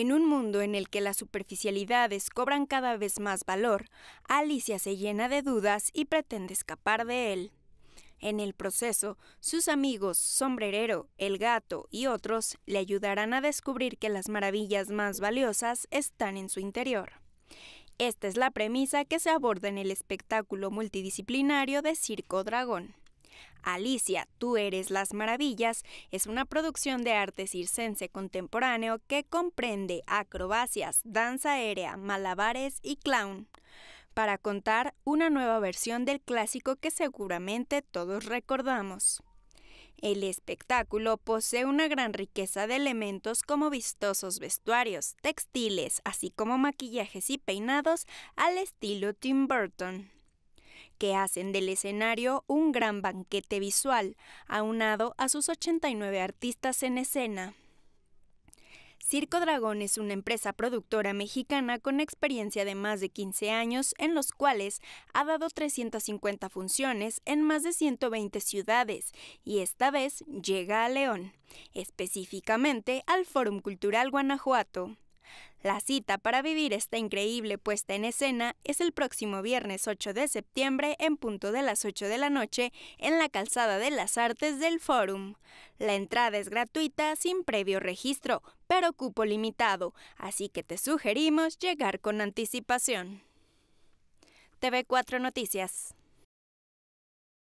En un mundo en el que las superficialidades cobran cada vez más valor, Alicia se llena de dudas y pretende escapar de él. En el proceso, sus amigos Sombrerero, el gato y otros le ayudarán a descubrir que las maravillas más valiosas están en su interior. Esta es la premisa que se aborda en el espectáculo multidisciplinario de Circo Dragón. Alicia, tú eres las maravillas es una producción de arte circense contemporáneo que comprende acrobacias, danza aérea, malabares y clown para contar una nueva versión del clásico que seguramente todos recordamos. El espectáculo posee una gran riqueza de elementos como vistosos vestuarios, textiles, así como maquillajes y peinados al estilo Tim Burton que hacen del escenario un gran banquete visual, aunado a sus 89 artistas en escena. Circo Dragón es una empresa productora mexicana con experiencia de más de 15 años en los cuales ha dado 350 funciones en más de 120 ciudades y esta vez llega a León, específicamente al Fórum Cultural Guanajuato. La cita para vivir esta increíble puesta en escena es el próximo viernes 8 de septiembre en punto de las 8 de la noche en la Calzada de las Artes del Fórum. La entrada es gratuita sin previo registro, pero cupo limitado, así que te sugerimos llegar con anticipación. TV4 Noticias.